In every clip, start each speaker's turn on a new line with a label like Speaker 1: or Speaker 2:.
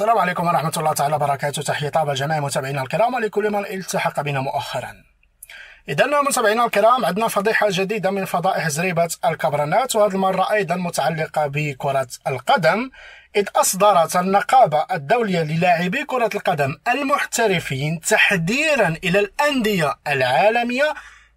Speaker 1: السلام عليكم ورحمة الله تعالى وبركاته تحية طابة لجميع متابعينا الكرام ولكل من التحق بنا مؤخرا إذا متابعينا الكرام عندنا فضيحة جديدة من فضائح زريبة الكبرنات وهذه المرة أيضا متعلقة بكرة القدم إذ أصدرت النقابة الدولية للاعبي كرة القدم المحترفين تحذيرا إلى الأندية العالمية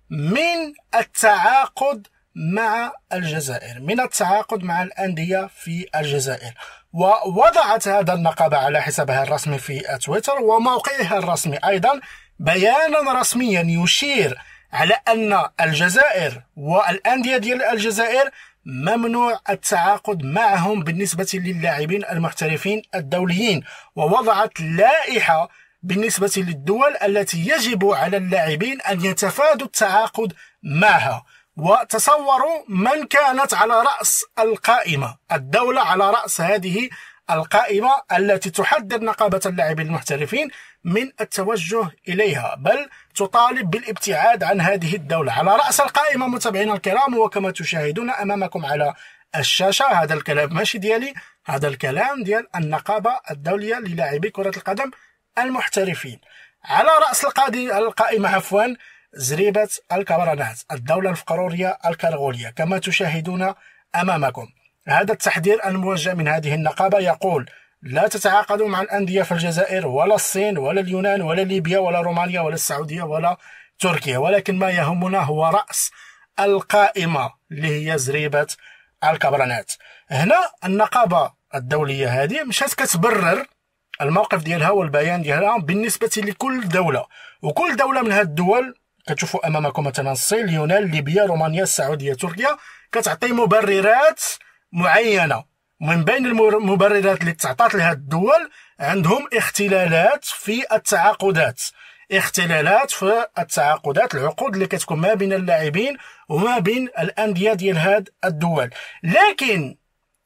Speaker 1: من التعاقد مع الجزائر من التعاقد مع الأندية في الجزائر ووضعت هذا النقابة على حسابها الرسمي في تويتر وموقعها الرسمي أيضا بيانا رسميا يشير على أن الجزائر والأندية ديال الجزائر ممنوع التعاقد معهم بالنسبة للاعبين المحترفين الدوليين ووضعت لائحة بالنسبة للدول التي يجب على اللاعبين أن يتفادوا التعاقد معها وتصوروا من كانت على رأس القائمة الدولة على رأس هذه القائمة التي تحدد نقابة اللاعبين المحترفين من التوجه إليها بل تطالب بالابتعاد عن هذه الدولة على رأس القائمة متابعينا الكرام وكما تشاهدون أمامكم على الشاشة هذا الكلام ماشي ديالي هذا الكلام ديال النقابة الدولية للاعبي كرة القدم المحترفين على رأس القائمة عفوا زريبة الكبرنات الدولة الفقرورية الكرغولية كما تشاهدون أمامكم هذا التحذير الموجه من هذه النقابة يقول لا تتعاقدوا مع الأندية في الجزائر ولا الصين ولا اليونان ولا ليبيا ولا رومانيا ولا السعودية ولا تركيا ولكن ما يهمنا هو رأس القائمة اللي هي زريبة الكبرنات هنا النقابة الدولية هذه مشات كتبرر الموقف ديالها والبيان ديالها بالنسبة لكل دولة وكل دولة من هاد الدول كتشوفوا امامكم مثلا الصين اليونان ليبيا رومانيا السعوديه تركيا كتعطي مبررات معينه من بين المبررات اللي تعطات لهاد الدول عندهم اختلالات في التعاقدات اختلالات في التعاقدات العقود اللي كتكون ما بين اللاعبين وما بين الانديه ديال هاد الدول لكن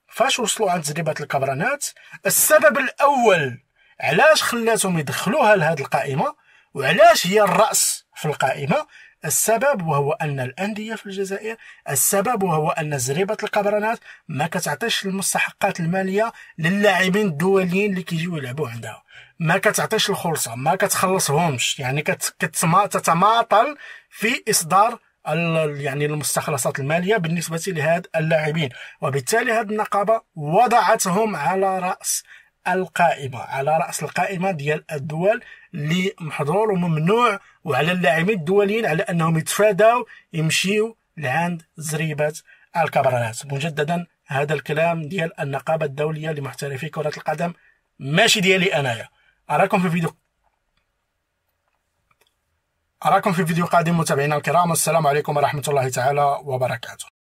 Speaker 1: فاش وصلوا عند تدريبات الكبرانات السبب الاول علاش خلاتهم يدخلوها لهاد القائمه وعلاش هي الراس في القائمة السبب وهو أن الأندية في الجزائر السبب وهو أن زريبة القبرانات ما كتعطيش المستحقات المالية للاعبين الدوليين اللي كيجيو يلعبوا عندها ما كتعطيش الخلصة ما كتخلصهمش يعني تتماطل في إصدار يعني المستخلصات المالية بالنسبة لهاد اللاعبين وبالتالي هاد النقابة وضعتهم على رأس القائمة على رأس القائمة ديال الدول اللي محظور وممنوع وعلى اللاعبين الدوليين على أنهم يتفاداو يمشيو لعند زريبة الكبرانات مجددا هذا الكلام ديال النقابة الدولية لمحترفي كرة القدم ماشي ديالي أنايا أراكم في فيديو أراكم في فيديو قادم متابعينا الكرام السلام عليكم ورحمة الله تعالى وبركاته